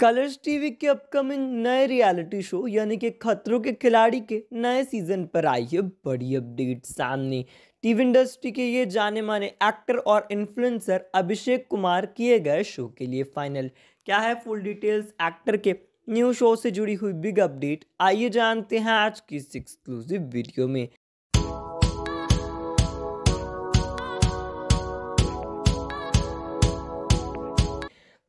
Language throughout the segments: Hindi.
कलर्स टीवी के अपकमिंग नए रियलिटी शो यानी कि खतरों के खिलाड़ी के नए सीजन पर आई है बड़ी अपडेट सामने टीवी इंडस्ट्री के ये जाने माने एक्टर और इन्फ्लुएंसर अभिषेक कुमार किए गए शो के लिए फाइनल क्या है फुल डिटेल्स एक्टर के न्यू शो से जुड़ी हुई बिग अपडेट आइए जानते हैं आज की इस एक्सक्लूसिव वीडियो में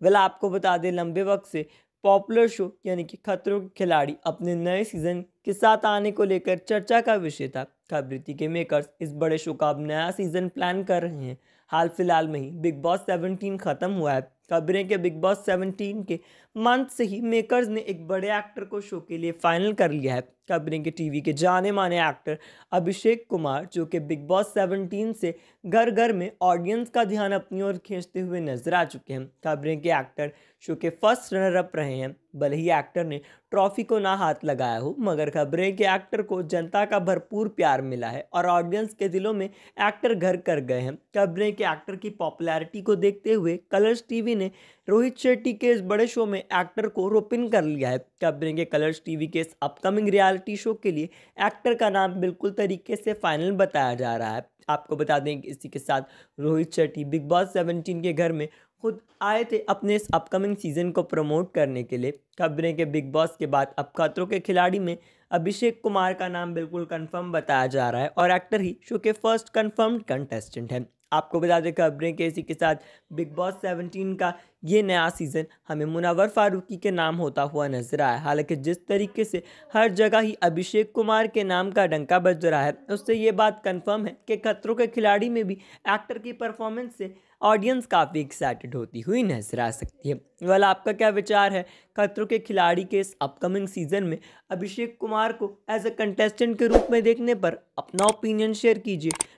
वेला आपको बता दें लंबे वक्त से पॉपुलर शो यानी कि खतरों के खिलाड़ी अपने नए सीज़न के साथ आने को लेकर चर्चा का विषय था खबरती के मेकर्स इस बड़े शो का अब नया सीज़न प्लान कर रहे हैं हाल फिलहाल में ही बिग बॉस सेवनटीन ख़त्म हुआ है खबरें के बिग बॉस सेवनटीन के मंथ से ही मेकर्स ने एक बड़े एक्टर को शो के लिए फाइनल कर लिया है क्या टी टीवी के जाने माने एक्टर अभिषेक कुमार जो कि बिग बॉस 17 से घर घर में ऑडियंस का ध्यान अपनी ओर खींचते हुए नजर आ चुके हैं खबरें के एक्टर शो के फर्स्ट रनर अप रहे हैं भले ही एक्टर ने ट्रॉफी को ना हाथ लगाया हो मगर खबरें के एक्टर को जनता का भरपूर प्यार मिला है और ऑडियंस के दिलों में एक्टर घर कर गए हैं खबरें के एक्टर की पॉपुलैरिटी को देखते हुए कलर्स टीवी ने रोहित शेट्टी के इस बड़े शो में एक्टर को रोपिन कर लिया है क्या बनेंगे कलर्स टीवी के इस अपकमिंग रियलिटी शो के लिए एक्टर का नाम बिल्कुल तरीके से फाइनल बताया जा रहा है आपको बता दें कि इसी के साथ Rohit Shetty Bigg Boss seventeen के घर में खुद आए थे अपने इस अपकमिंग सीजन को प्रमोट करने के लिए खबरें के बिग बॉस के बाद अब खतरों के खिलाड़ी में अभिषेक कुमार का नाम बिल्कुल कंफर्म बताया जा रहा है और एक्टर ही शो के फर्स्ट कंफर्म्ड कंटेस्टेंट हैं आपको बता दें खबरें के इसी के साथ बिग बॉस 17 का ये नया सीज़न हमें मुनावर फारूकी के नाम होता हुआ नजर आया हालांकि जिस तरीके से हर जगह ही अभिषेक कुमार के नाम का डंका बज रहा है उससे ये बात कंफर्म है कि खतरों के खिलाड़ी में भी एक्टर की परफॉर्मेंस से ऑडियंस काफ़ी एक्साइटेड होती हुई नजर आ सकती है वाला आपका क्या विचार है खतरों के खिलाड़ी के इस अपकमिंग सीज़न में अभिषेक कुमार को एज अ कंटेस्टेंट के रूप में देखने पर अपना ओपिनियन शेयर कीजिए